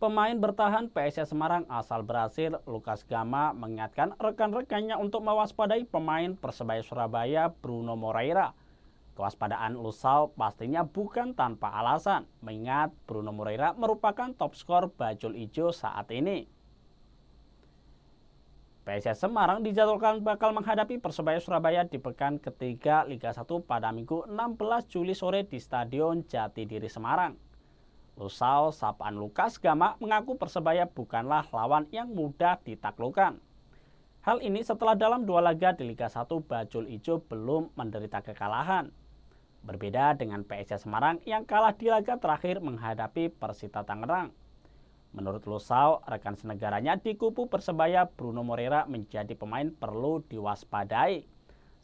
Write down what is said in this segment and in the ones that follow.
Pemain bertahan PSS Semarang asal Brasil, Lukas Gama, mengingatkan rekan-rekannya untuk mewaspadai pemain Persebaya Surabaya, Bruno Moreira. Kewaspadaan Lusau pastinya bukan tanpa alasan, mengingat Bruno Moreira merupakan top skor Bajul Ijo saat ini. PSS Semarang dijadwalkan bakal menghadapi Persebaya Surabaya di pekan ketiga Liga 1 pada Minggu 16 Juli sore di Stadion Jatidiri Semarang. Lusau Sapan Lukas Gama mengaku Persebaya bukanlah lawan yang mudah ditaklukkan. Hal ini setelah dalam dua laga di Liga 1 Bajul Ijo belum menderita kekalahan. Berbeda dengan PSS Semarang yang kalah di laga terakhir menghadapi Persita Tangerang. Menurut Lusau, rekan senegaranya di kupu Persebaya Bruno Moreira menjadi pemain perlu diwaspadai.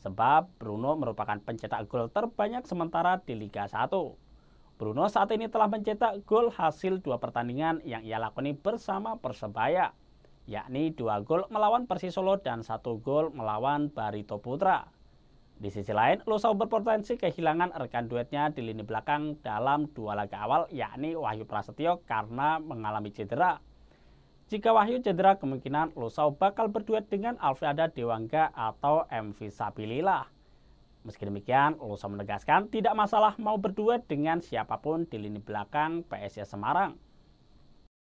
Sebab Bruno merupakan pencetak gol terbanyak sementara di Liga 1. Bruno saat ini telah mencetak gol hasil dua pertandingan yang ia lakoni bersama Persebaya, yakni dua gol melawan Persisolo dan satu gol melawan Barito Putra. Di sisi lain, Lusau berpotensi kehilangan rekan duetnya di lini belakang dalam dua laga awal yakni Wahyu Prasetyo karena mengalami cedera. Jika Wahyu cedera, kemungkinan Lusau bakal berduet dengan Alfreda Dewangga atau MV Sabilillah. Meski demikian, Lusa menegaskan tidak masalah mau berduet dengan siapapun di lini belakang PSS Semarang.